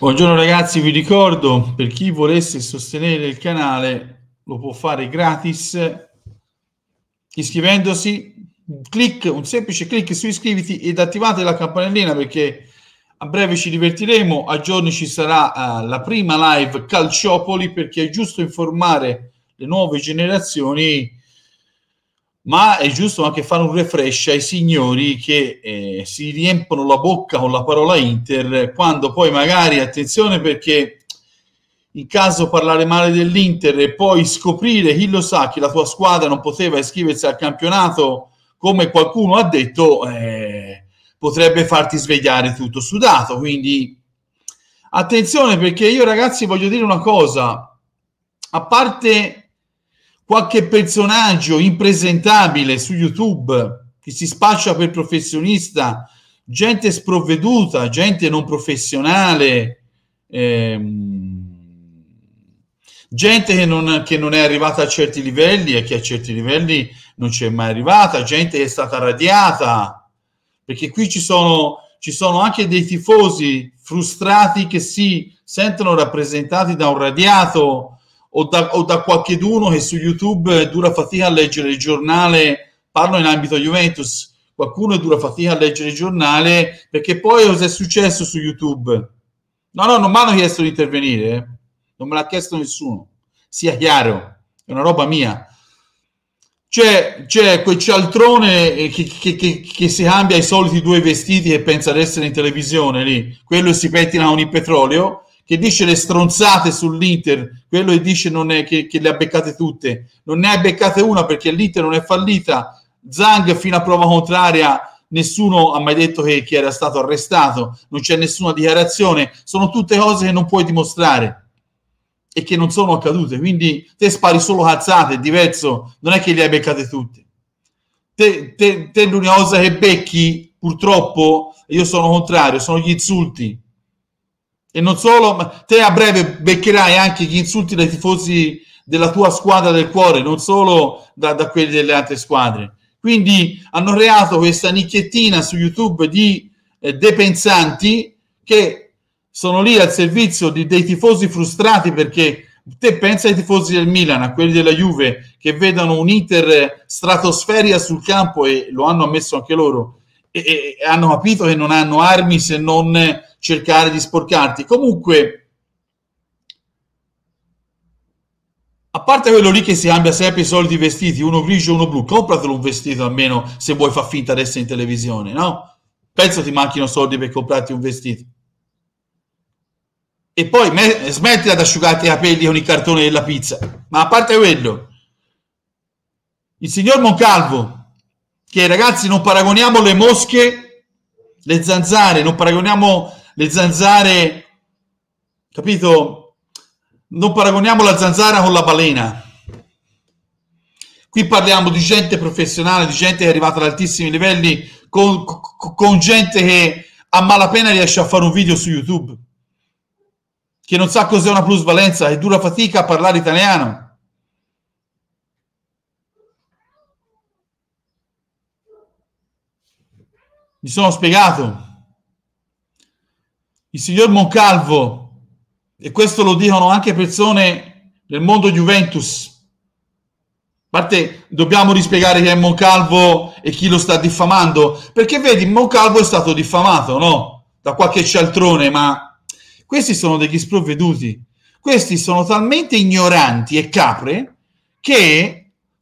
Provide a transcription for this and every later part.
Buongiorno ragazzi, vi ricordo per chi volesse sostenere il canale lo può fare gratis iscrivendosi, un, click, un semplice clic su iscriviti ed attivate la campanellina perché a breve ci divertiremo, a giorni ci sarà uh, la prima live Calciopoli perché è giusto informare le nuove generazioni ma è giusto anche fare un refresh ai signori che eh, si riempiono la bocca con la parola Inter quando poi magari, attenzione perché in caso parlare male dell'Inter e poi scoprire chi lo sa che la tua squadra non poteva iscriversi al campionato come qualcuno ha detto eh, potrebbe farti svegliare tutto sudato quindi attenzione perché io ragazzi voglio dire una cosa a parte qualche personaggio impresentabile su YouTube che si spaccia per professionista, gente sprovveduta, gente non professionale, ehm, gente che non, che non, è arrivata a certi livelli e che a certi livelli non c'è mai arrivata, gente che è stata radiata, perché qui ci sono, ci sono anche dei tifosi frustrati che si sentono rappresentati da un radiato o da, o da qualcheduno che su YouTube dura fatica a leggere il giornale, parlo in ambito Juventus, qualcuno dura fatica a leggere il giornale perché poi cosa è successo su YouTube? No, no, non mi hanno chiesto di intervenire, eh. non me l'ha chiesto nessuno, sia chiaro, è una roba mia. C'è, c'è quel cialtrone eh, che, che, che, che, si cambia i soliti due vestiti e pensa ad essere in televisione lì, quello si pettina con il petrolio che dice le stronzate sull'Inter, quello che dice non è, che, che, le ha beccate tutte, non ne ha beccate una perché l'Inter non è fallita, Zang fino a prova contraria nessuno ha mai detto che, che era stato arrestato, non c'è nessuna dichiarazione, sono tutte cose che non puoi dimostrare e che non sono accadute, quindi te spari solo cazzate, è diverso, non è che le hai beccate tutte. Te, te, te l'unica cosa che becchi, purtroppo, io sono contrario, sono gli insulti e non solo, ma te a breve beccherai anche gli insulti dai tifosi della tua squadra del cuore, non solo da, da quelli delle altre squadre. Quindi hanno creato questa nicchiettina su YouTube di eh, depensanti che sono lì al servizio di, dei tifosi frustrati perché te pensa ai tifosi del Milan, a quelli della Juve che vedono un Inter stratosferia sul campo e lo hanno ammesso anche loro e, e hanno capito che non hanno armi se non cercare di sporcarti. Comunque, a parte quello lì che si cambia sempre i soldi vestiti, uno grigio, e uno blu, compratelo un vestito almeno se vuoi far finta di essere in televisione, no? Penso ti manchino soldi per comprarti un vestito. E poi me- smettila di asciugarti i capelli con il cartone della pizza. Ma a parte quello, il signor Moncalvo che ragazzi non paragoniamo le mosche, le zanzare, non paragoniamo le zanzare, capito? Non paragoniamo la zanzara con la balena. Qui parliamo di gente professionale, di gente che è arrivata ad altissimi livelli, con, con gente che a malapena riesce a fare un video su YouTube, che non sa cos'è una plusvalenza e dura fatica a parlare italiano Mi sono spiegato. Il signor Moncalvo, e questo lo dicono anche persone del mondo Juventus, a parte dobbiamo rispiegare chi è Moncalvo e chi lo sta diffamando, perché vedi, Moncalvo è stato diffamato, no? Da qualche cialtrone, ma questi sono degli sprovveduti. Questi sono talmente ignoranti e capre che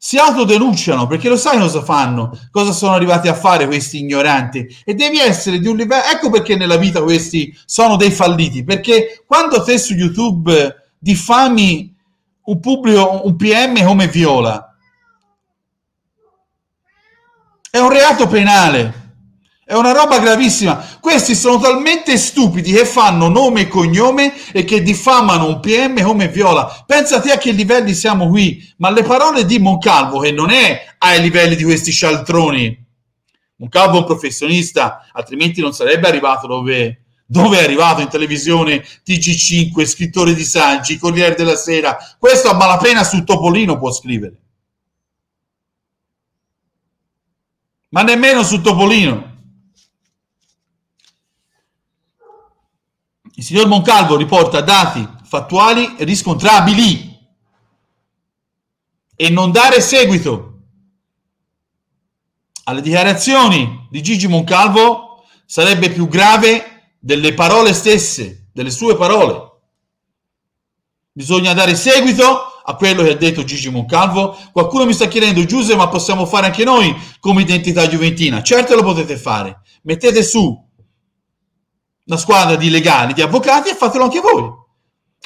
si autodenunciano perché lo sai cosa fanno, cosa sono arrivati a fare questi ignoranti e devi essere di un livello, ecco perché nella vita questi sono dei falliti, perché quando te su YouTube diffami un pubblico, un PM come viola, è un reato penale è una roba gravissima. Questi sono talmente stupidi che fanno nome e cognome e che diffamano un PM come Viola. Pensate a che livelli siamo qui. Ma le parole di Moncalvo, che non è ai livelli di questi scialtroni. Moncalvo è un professionista, altrimenti non sarebbe arrivato dove, dove è arrivato in televisione TG5, scrittore di saggi, Corriere della Sera. Questo a malapena su Topolino può scrivere. Ma nemmeno su Topolino Il signor Moncalvo riporta dati fattuali riscontrabili e non dare seguito alle dichiarazioni di Gigi Moncalvo sarebbe più grave delle parole stesse, delle sue parole. Bisogna dare seguito a quello che ha detto Gigi Moncalvo. Qualcuno mi sta chiedendo, Giuseppe, ma possiamo fare anche noi come identità giuventina? Certo lo potete fare. Mettete su una squadra di legali, di avvocati e fatelo anche voi.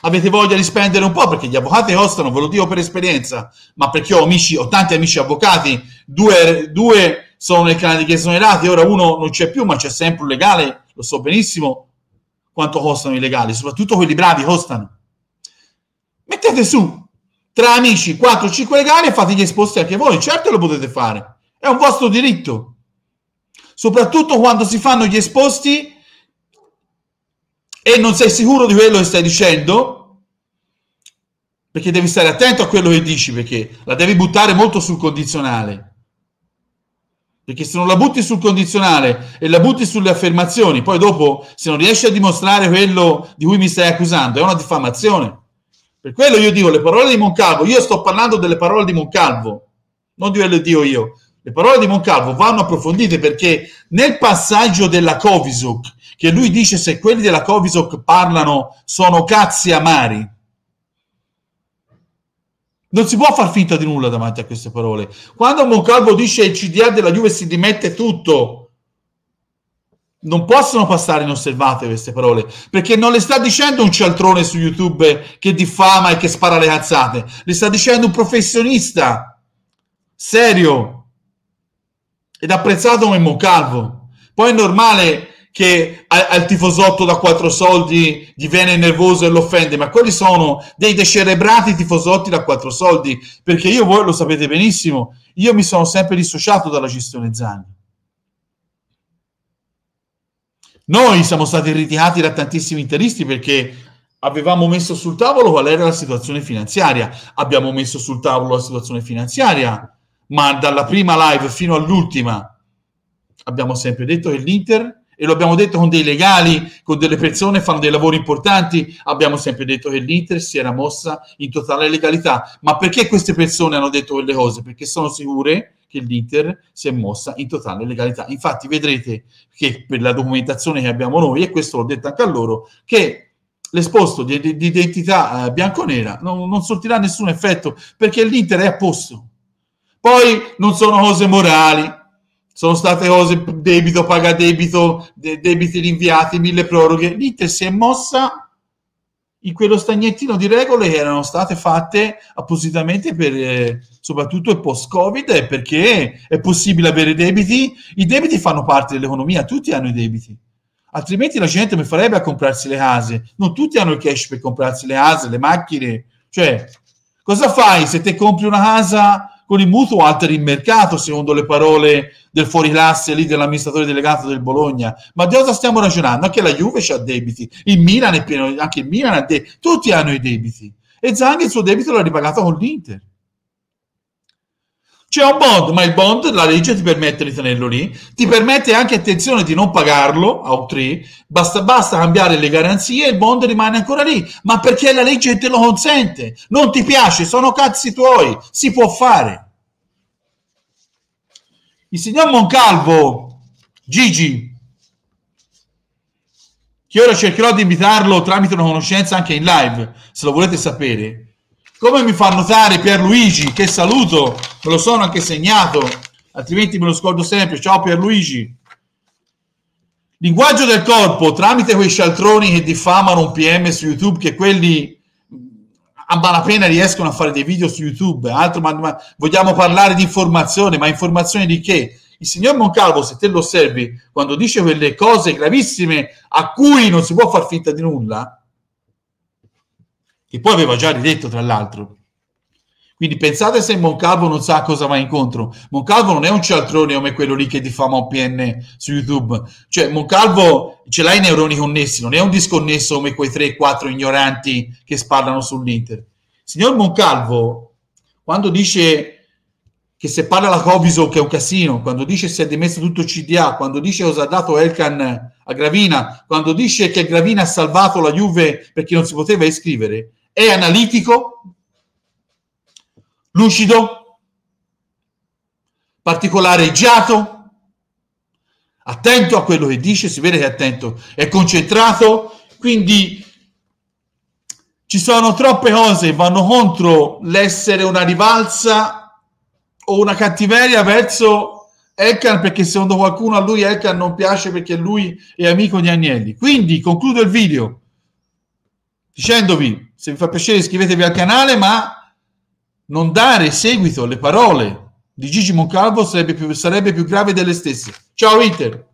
Avete voglia di spendere un po' perché gli avvocati costano, ve lo dico per esperienza, ma perché ho, amici, ho tanti amici avvocati, due, due sono nel canale di esonerati, ora uno non c'è più, ma c'è sempre un legale, lo so benissimo quanto costano i legali, soprattutto quelli bravi costano. Mettete su tra amici 4-5 legali e fate gli esposti anche voi, certo lo potete fare, è un vostro diritto. Soprattutto quando si fanno gli esposti e non sei sicuro di quello che stai dicendo, perché devi stare attento a quello che dici, perché la devi buttare molto sul condizionale. Perché se non la butti sul condizionale e la butti sulle affermazioni, poi dopo, se non riesci a dimostrare quello di cui mi stai accusando, è una diffamazione. Per quello io dico le parole di Moncalvo, io sto parlando delle parole di Moncalvo, non di quello che dico io. Le parole di Moncalvo vanno approfondite perché nel passaggio della Covisoc, che lui dice se quelli della Covisoc parlano sono cazzi amari, non si può far finta di nulla davanti a queste parole. Quando Moncalvo dice il CDA della Juve si dimette tutto, non possono passare inosservate queste parole, perché non le sta dicendo un cialtrone su YouTube che diffama e che spara le cazzate, le sta dicendo un professionista serio ed apprezzato Memmo Calvo. Poi è normale che al, tifosotto da quattro soldi diviene nervoso e lo offende, ma quelli sono dei decerebrati tifosotti da quattro soldi, perché io voi lo sapete benissimo, io mi sono sempre dissociato dalla gestione Zanni. Noi siamo stati ritirati da tantissimi interisti perché avevamo messo sul tavolo qual era la situazione finanziaria, abbiamo messo sul tavolo la situazione finanziaria ma dalla prima live fino all'ultima abbiamo sempre detto che l'Inter e lo abbiamo detto con dei legali, con delle persone che fanno dei lavori importanti, abbiamo sempre detto che l'Inter si era mossa in totale legalità. Ma perché queste persone hanno detto quelle cose? Perché sono sicure che l'Inter si è mossa in totale legalità. Infatti vedrete che per la documentazione che abbiamo noi, e questo l'ho detto anche a loro, che l'esposto di, di, identità eh, bianconera non, non sortirà nessun effetto perché l'Inter è a posto poi non sono cose morali, sono state cose debito paga debito, de- debiti rinviati, mille proroghe. L'Inter si è mossa in quello stagnettino di regole che erano state fatte appositamente per eh, soprattutto il post-Covid perché è possibile avere debiti. I debiti fanno parte dell'economia, tutti hanno i debiti. Altrimenti la gente mi farebbe a comprarsi le case. Non tutti hanno il cash per comprarsi le case, le macchine. Cioè, cosa fai se te compri una casa con il mutuo alteri in mercato, secondo le parole del fuorilasse lì dell'amministratore delegato del Bologna. Ma di cosa stiamo ragionando? Anche la Juve ha debiti, il Milan è pieno, anche il Milan ha debiti, tutti hanno i debiti. E Zang il suo debito l'ha ripagato con l'Inter. C'è un bond, ma il bond, la legge ti permette di tenerlo lì, ti permette anche, attenzione, di non pagarlo, out 3, basta, basta cambiare le garanzie e il bond rimane ancora lì, ma perché la legge te lo consente, non ti piace, sono cazzi tuoi, si può fare. Il signor Moncalvo, Gigi, che ora cercherò di invitarlo tramite una conoscenza anche in live, se lo volete sapere, come mi fa notare Pierluigi, che saluto, me lo sono anche segnato, altrimenti me lo scordo sempre. Ciao Pierluigi. Linguaggio del corpo, tramite quei scialtroni che diffamano un PM su YouTube, che quelli mm, a malapena riescono a fare dei video su YouTube, eh? altro, ma, ma vogliamo parlare di informazione, ma informazione di che? il signor Moncalvo, se te lo osservi, quando dice quelle cose gravissime a cui non si può far finta di nulla, che poi aveva già ridetto tra l'altro. Quindi pensate se Moncalvo non sa cosa va incontro. Moncalvo non è un cialtrone come quello lì che diffama un PN su YouTube. Cioè, Moncalvo ce l'ha i neuroni connessi, non è un disconnesso come quei 3-4 ignoranti che sparlano sull'Inter. Signor Moncalvo, quando dice che se parla la Coviso che è un casino, quando dice si è dimesso tutto CDA, quando dice cosa ha dato Elkan a Gravina, quando dice che Gravina ha salvato la Juve perché non si poteva iscrivere, è analitico, lucido, particolareggiato, attento a quello che dice, si vede che è attento, è concentrato, quindi ci sono troppe cose che vanno contro l'essere una rivalsa o una cattiveria verso Elkan perché secondo qualcuno a lui Elkan non piace perché lui è amico di Agnelli. Quindi concludo il video dicendovi se vi fa piacere iscrivetevi al canale, ma non dare seguito alle parole di Gigi Moncalvo sarebbe più, sarebbe più grave delle stesse. Ciao Inter!